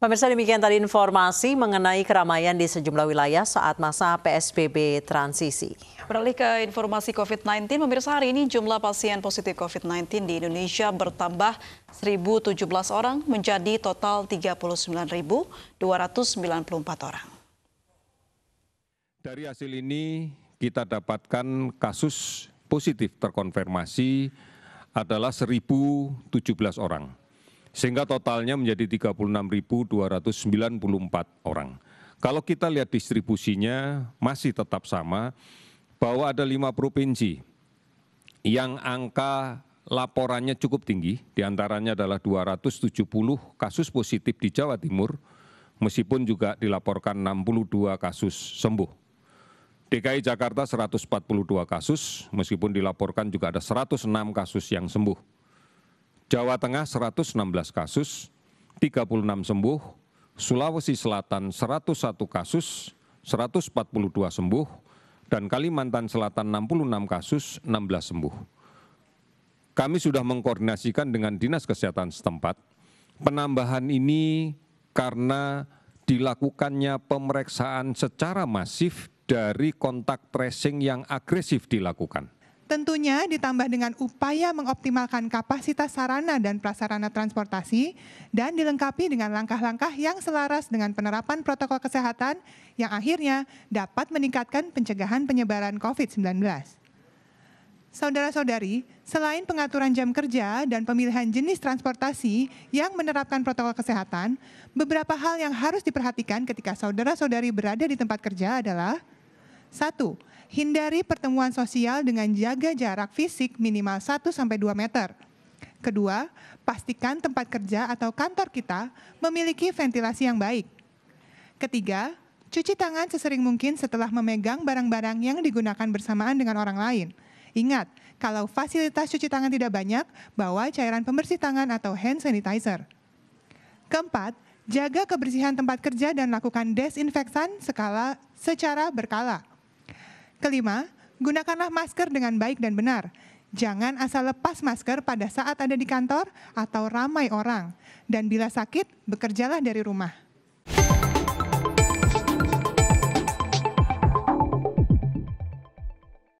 Pemirsa demikian tadi informasi mengenai keramaian di sejumlah wilayah saat masa PSBB transisi. Beralih ke informasi COVID-19, pemirsa hari ini jumlah pasien positif COVID-19 di Indonesia bertambah 1.017 orang menjadi total 39.294 orang. Dari hasil ini kita dapatkan kasus positif terkonfirmasi adalah 1.017 orang sehingga totalnya menjadi tiga puluh enam dua ratus sembilan puluh empat orang. Kalau kita lihat distribusinya masih tetap sama bahwa ada lima provinsi yang angka laporannya cukup tinggi, diantaranya adalah 270 kasus positif di Jawa Timur, meskipun juga dilaporkan 62 kasus sembuh. DKI Jakarta 142 kasus, meskipun dilaporkan juga ada 106 kasus yang sembuh. Jawa Tengah 116 kasus, 36 sembuh, Sulawesi Selatan 101 kasus, 142 sembuh, dan Kalimantan Selatan 66 kasus, 16 sembuh. Kami sudah mengkoordinasikan dengan Dinas Kesehatan setempat. Penambahan ini karena dilakukannya pemeriksaan secara masif dari kontak tracing yang agresif dilakukan. Tentunya ditambah dengan upaya mengoptimalkan kapasitas sarana dan prasarana transportasi dan dilengkapi dengan langkah-langkah yang selaras dengan penerapan protokol kesehatan yang akhirnya dapat meningkatkan pencegahan penyebaran COVID-19. Saudara-saudari, selain pengaturan jam kerja dan pemilihan jenis transportasi yang menerapkan protokol kesehatan, beberapa hal yang harus diperhatikan ketika saudara-saudari berada di tempat kerja adalah satu Hindari pertemuan sosial dengan jaga jarak fisik minimal 1-2 meter. Kedua, pastikan tempat kerja atau kantor kita memiliki ventilasi yang baik. Ketiga, cuci tangan sesering mungkin setelah memegang barang-barang yang digunakan bersamaan dengan orang lain. Ingat, kalau fasilitas cuci tangan tidak banyak, bawa cairan pembersih tangan atau hand sanitizer. Keempat, jaga kebersihan tempat kerja dan lakukan desinfektan secara berkala. Kelima, gunakanlah masker dengan baik dan benar. Jangan asal lepas masker pada saat ada di kantor atau ramai orang. Dan bila sakit, bekerjalah dari rumah.